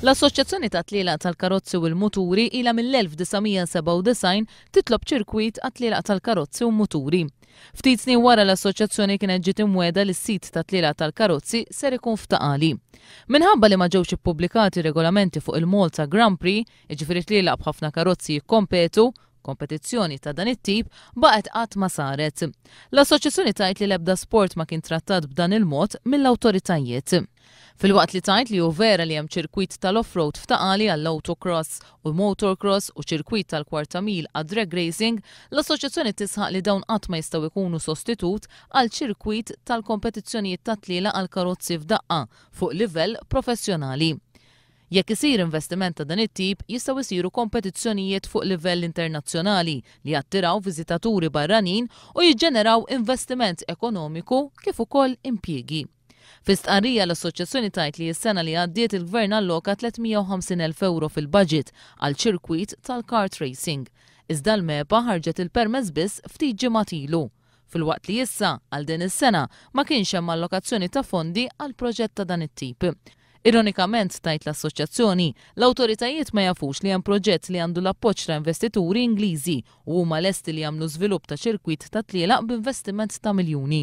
L-Assoċjazzjoni ta' Tlila tal-Karozzi u l-Muturi ila mill-1997 titlob ċirkwit għat-tlila tal-Karozzi u Muturi. Ftit snin wara l-assoċjazzjoni kienet ġiet imweda li s-sit ta' tlila tal-karozzi ser ikun ftaqali. Minħabba li ma ġewx ippubblikati regolamenti fuq il malta ta' Grand Prix, iġifieri tlielaq b'ħafna karozzi jikkompetu, Kompetizzjoni ta' dan it-tip baqet qatt ma saret. L-assoċjazzjoni tajt li l-ebda sport ma kien trattat b'dan il-mod mill-awtoritajiet. Fil-waqt li tajt li u vera li hemm ċirkwit tal-off-road ftaqali għall-autocross u motorcross u ċirkwit tal-kwarta mil għad drag racing, l-assoċjazzjoni tisħaq li dawn qatt ma jistgħu jkunu sostitut għal ċirkwit tal-kompetizzjonijiet tat-tliela għal karozzi f'daqqa fuq livell professjonali. Jekk isir investiment ta' dan it-tip, jistgħu jsiru kompetizzjonijiet fuq livell internazzjonali li jattiraw viżitaturi barranin u jiġġeneraw investiment ekonomiku kif ukoll impjiegi. Fistqarrija l-Assoċjazzjoni tajt li s-sena li għaddiet il-Gvern alloka 350.000 euro fil-budget għal ċirkwit tal-kart racing. Iżda l-MEPA ħarġet il-permess biss ftit ġimatilu. Fil-waqt li issa għal din is-sena ma kienx hemm allokazzjoni ta' fondi għal proġett ta' dan it-tip. Ironikament tajt l-assoċjazzjoni, l-autoritajiet ma jafux li hemm proġett li għandu l-appoċ ta' investituri Ingliżi u huma lesti li jagħmlu żvilupp ta' ċirkwit ta' tlielaq b'investiment ta' miljuni.